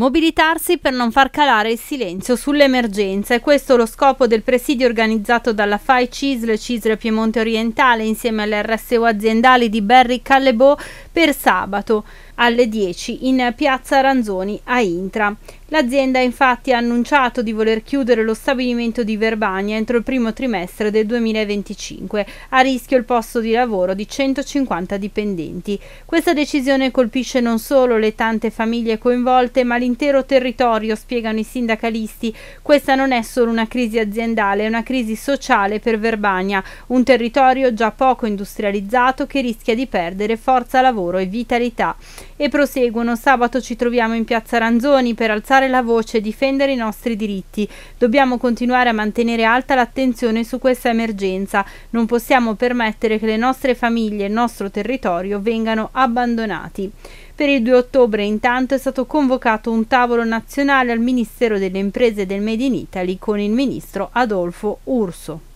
Mobilitarsi per non far calare il silenzio sull'emergenza. È questo lo scopo del presidio organizzato dalla FAI CISL, CISL Piemonte Orientale, insieme alle RSU aziendali di Berry Callebò per sabato alle 10 in piazza Ranzoni a Intra. L'azienda infatti ha annunciato di voler chiudere lo stabilimento di Verbania entro il primo trimestre del 2025, a rischio il posto di lavoro di 150 dipendenti. Questa decisione colpisce non solo le tante famiglie coinvolte, ma l'intero territorio, spiegano i sindacalisti. Questa non è solo una crisi aziendale, è una crisi sociale per Verbania, un territorio già poco industrializzato che rischia di perdere forza lavoro e vitalità. E proseguono, sabato ci troviamo in piazza Ranzoni per alzare la voce e difendere i nostri diritti. Dobbiamo continuare a mantenere alta l'attenzione su questa emergenza. Non possiamo permettere che le nostre famiglie e il nostro territorio vengano abbandonati. Per il 2 ottobre intanto è stato convocato un tavolo nazionale al Ministero delle Imprese e del Made in Italy con il ministro Adolfo Urso.